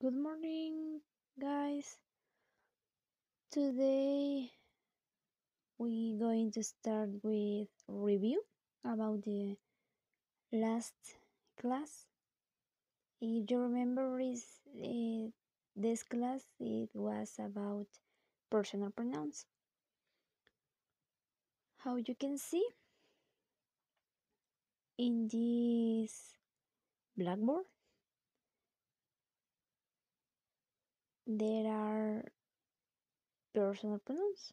Good morning, guys. Today we're going to start with review about the last class. If you remember, is eh, this class it was about personal pronouns. How you can see in this blackboard There are personal pronouns.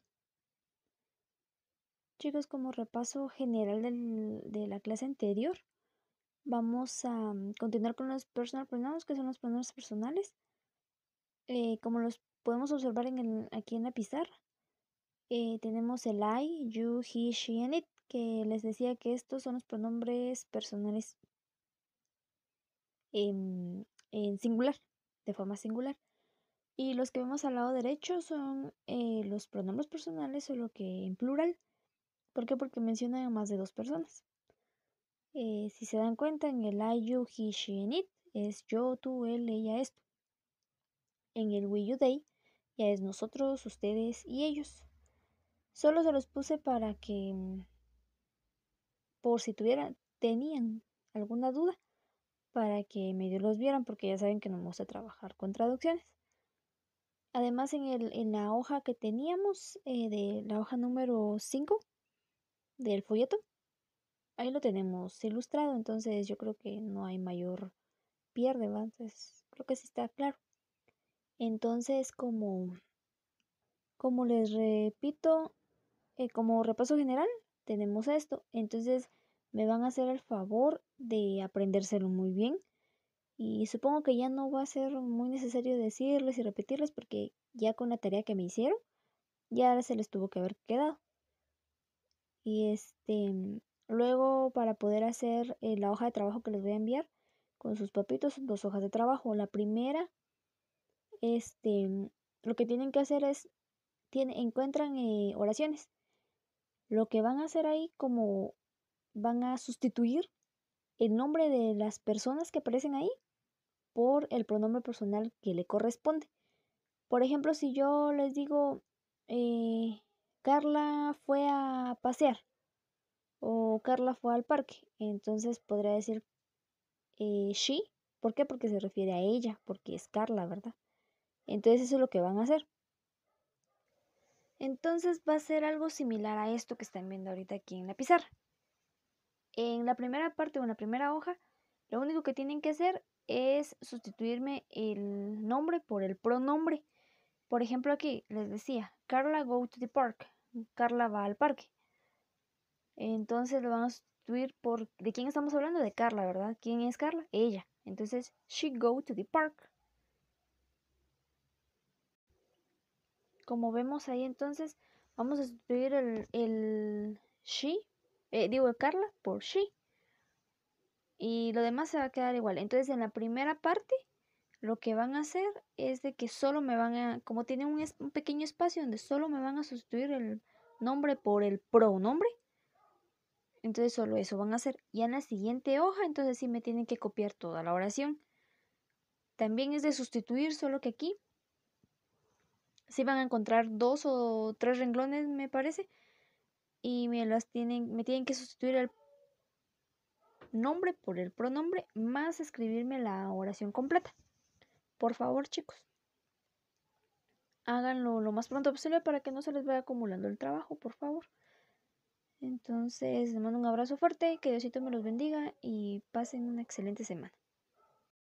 Chicos, como repaso general de la clase anterior, vamos a mm, continuar con los personal pronouns, que son los pronombres personales. Eh, como los podemos observar en aquí en la pizarra, eh, tenemos el I, you, he, she, and it, que les decía que estos son los pronombres personales em, en singular, de forma singular. Y los que vemos al lado derecho son eh, los pronombres personales, solo que en plural. ¿Por qué? Porque mencionan a más de dos personas. Eh, si se dan cuenta, en el I, you, he, she, and it es yo, tú, él, ella, esto. En el we, you, they ya es nosotros, ustedes y ellos. Solo se los puse para que, mm, por si tuvieran, tenían alguna duda, para que medio los vieran, porque ya saben que no me gusta trabajar con traducciones. Además, en, el, en la hoja que teníamos, eh, de la hoja número 5 del folleto, ahí lo tenemos ilustrado, entonces yo creo que no hay mayor pierde, ¿va? Entonces, creo que sí está claro. Entonces, como, como les repito, eh, como repaso general, tenemos esto. Entonces, me van a hacer el favor de aprendérselo muy bien. Y supongo que ya no va a ser muy necesario decirles y repetirles porque ya con la tarea que me hicieron, ya se les tuvo que haber quedado. Y este, luego para poder hacer eh, la hoja de trabajo que les voy a enviar, con sus papitos, dos hojas de trabajo. La primera, este, lo que tienen que hacer es, tiene, encuentran eh, oraciones. Lo que van a hacer ahí como van a sustituir el nombre de las personas que aparecen ahí por el pronombre personal que le corresponde. Por ejemplo, si yo les digo, eh, Carla fue a pasear o Carla fue al parque, entonces podría decir eh, sí. she. ¿Por qué? Porque se refiere a ella, porque es Carla, ¿verdad? Entonces eso es lo que van a hacer. Entonces va a ser algo similar a esto que están viendo ahorita aquí en la pizarra. En la primera parte o en la primera hoja, lo único que tienen que hacer es sustituirme el nombre por el pronombre. Por ejemplo, aquí les decía, Carla go to the park. Carla va al parque. Entonces lo vamos a sustituir por... ¿De quién estamos hablando? De Carla, ¿verdad? ¿Quién es Carla? Ella. Entonces, she go to the park. Como vemos ahí entonces, vamos a sustituir el, she, eh, digo Carla, por she y lo demás se va a quedar igual. Entonces en la primera parte lo que van a hacer es de que solo me van a, como tienen un, pequeño espacio donde solo me van a sustituir el nombre por el pronombre, entonces solo eso van a hacer. Ya en la siguiente hoja, entonces sí me tienen que copiar toda la oración. También es de sustituir, solo que aquí sí van a encontrar dos o tres renglones, me parece, y me las tienen, me tienen que sustituir pronombre nombre por el pronombre más escribirme la oración completa. Por favor, chicos. Háganlo lo más pronto posible para que no se les vaya acumulando el trabajo, por favor. Entonces, les mando un abrazo fuerte, que Diosito me los bendiga y pasen una excelente semana.